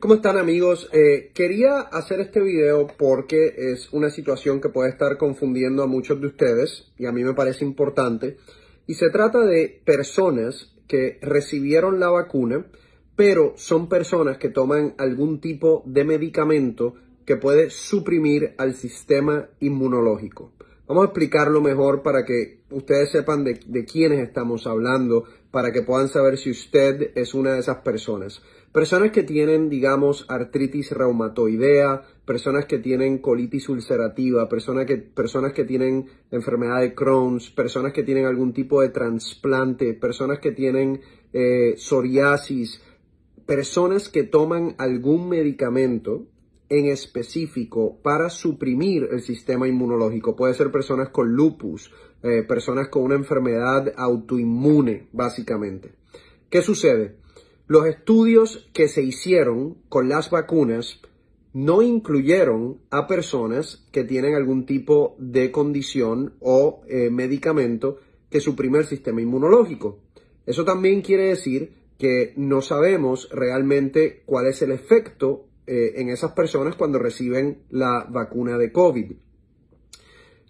¿Cómo están amigos? Eh, quería hacer este video porque es una situación que puede estar confundiendo a muchos de ustedes y a mí me parece importante. Y se trata de personas que recibieron la vacuna, pero son personas que toman algún tipo de medicamento que puede suprimir al sistema inmunológico. Vamos a explicarlo mejor para que ustedes sepan de, de quiénes estamos hablando, para que puedan saber si usted es una de esas personas. Personas que tienen, digamos, artritis reumatoidea, personas que tienen colitis ulcerativa, personas que, tienen enfermedad de Crohn's, personas que tienen algún tipo de trasplante, personas que tienen eh, psoriasis, personas que toman algún medicamento en específico para suprimir el sistema inmunológico. Puede ser personas con lupus, eh, personas con una enfermedad autoinmune, básicamente. ¿Qué sucede? Los estudios que se hicieron con las vacunas no incluyeron a personas que tienen algún tipo de condición o eh, medicamento que suprime el sistema inmunológico. Eso también quiere decir que no sabemos realmente cuál es el efecto eh, en esas personas cuando reciben la vacuna de COVID.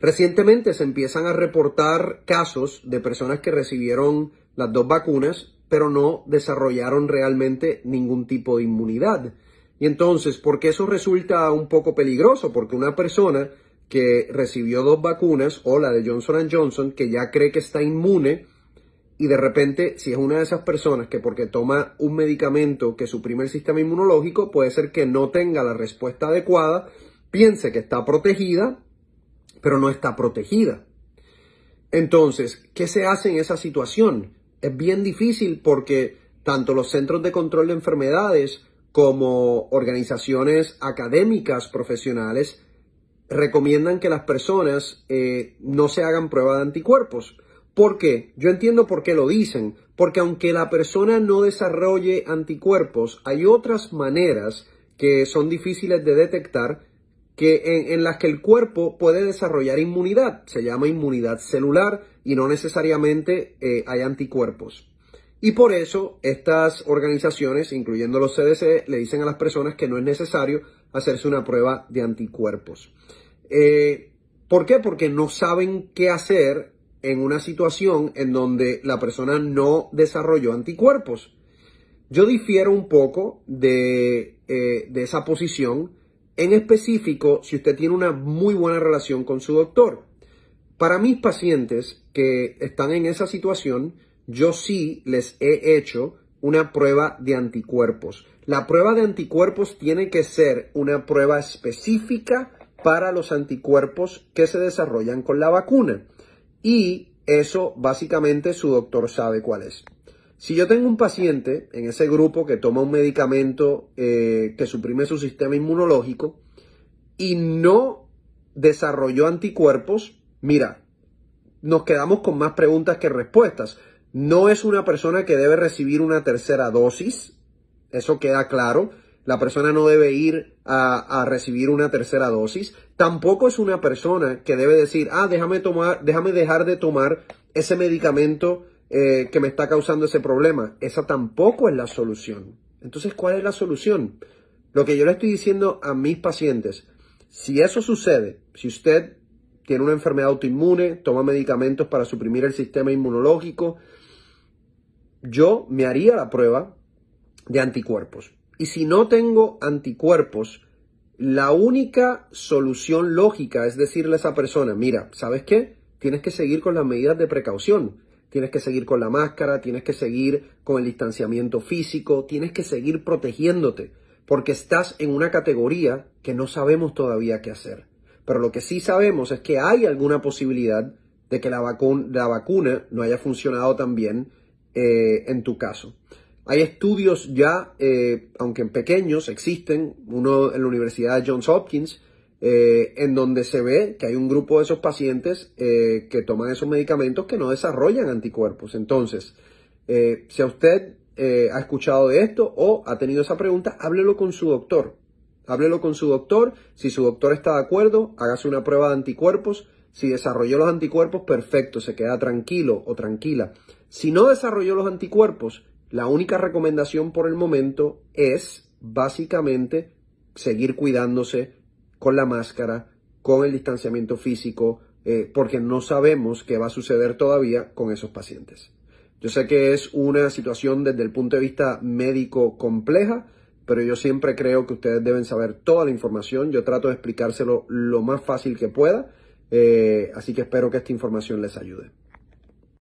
Recientemente se empiezan a reportar casos de personas que recibieron las dos vacunas pero no desarrollaron realmente ningún tipo de inmunidad. Y entonces, qué eso resulta un poco peligroso, porque una persona que recibió dos vacunas o la de Johnson Johnson, que ya cree que está inmune, y de repente, si es una de esas personas que porque toma un medicamento que suprime el sistema inmunológico, puede ser que no tenga la respuesta adecuada, piense que está protegida, pero no está protegida. Entonces, ¿qué se hace en esa situación? es bien difícil porque tanto los centros de control de enfermedades como organizaciones académicas profesionales recomiendan que las personas eh, no se hagan prueba de anticuerpos. ¿Por qué? Yo entiendo por qué lo dicen, porque aunque la persona no desarrolle anticuerpos, hay otras maneras que son difíciles de detectar que en, las que el cuerpo puede desarrollar inmunidad. Se llama inmunidad celular y no necesariamente eh, hay anticuerpos. Y por eso estas organizaciones, incluyendo los CDC, le dicen a las personas que no es necesario hacerse una prueba de anticuerpos. Eh, ¿Por qué? Porque no saben qué hacer en una situación en donde la persona no desarrolló anticuerpos. Yo difiero un poco de, eh, de esa posición en específico, si usted tiene una muy buena relación con su doctor. Para mis pacientes que están en esa situación, yo sí les he hecho una prueba de anticuerpos. La prueba de anticuerpos tiene que ser una prueba específica para los anticuerpos que se desarrollan con la vacuna. Y eso básicamente su doctor sabe cuál es. Si yo tengo un paciente en ese grupo que toma un medicamento eh, que suprime su sistema inmunológico y no desarrolló anticuerpos, mira, nos quedamos con más preguntas que respuestas. No es una persona que debe recibir una tercera dosis, eso queda claro. La persona no debe ir a, a, recibir una tercera dosis. Tampoco es una persona que debe decir, ah, déjame tomar, déjame dejar de tomar ese medicamento eh, que me está causando ese problema. Esa tampoco es la solución. Entonces, ¿cuál es la solución? Lo que yo le estoy diciendo a mis pacientes, si eso sucede, si usted tiene una enfermedad autoinmune, toma medicamentos para suprimir el sistema inmunológico, yo me haría la prueba de anticuerpos. Y si no tengo anticuerpos, la única solución lógica es decirle a esa persona, mira, ¿sabes qué? Tienes que seguir con las medidas de precaución tienes que seguir con la máscara, tienes que seguir con el distanciamiento físico, tienes que seguir protegiéndote, porque estás en una categoría que no sabemos todavía qué hacer. Pero lo que sí sabemos es que hay alguna posibilidad de que la, vacuna, no haya funcionado tan bien eh, en tu caso. Hay estudios ya, eh, aunque en pequeños, existen, uno en la Universidad de Johns Hopkins, eh, en donde se ve que hay un grupo de esos pacientes eh, que toman esos medicamentos que no desarrollan anticuerpos. Entonces, eh, si usted ha escuchado de esto o ha tenido esa pregunta, háblelo con su doctor. Háblelo con su doctor. Si su doctor está de acuerdo, hágase una prueba de anticuerpos. Si desarrolló los anticuerpos, perfecto, se queda tranquilo o tranquila. Si no desarrolló los anticuerpos, la única recomendación por el momento es básicamente seguir cuidándose con la máscara, con el distanciamiento físico, eh, porque no sabemos qué va a suceder todavía con esos pacientes. Yo sé que es una situación desde el punto de vista médico compleja, pero yo siempre creo que ustedes deben saber toda la información. Yo trato de explicárselo lo más fácil que pueda, eh, así que espero que esta información les ayude.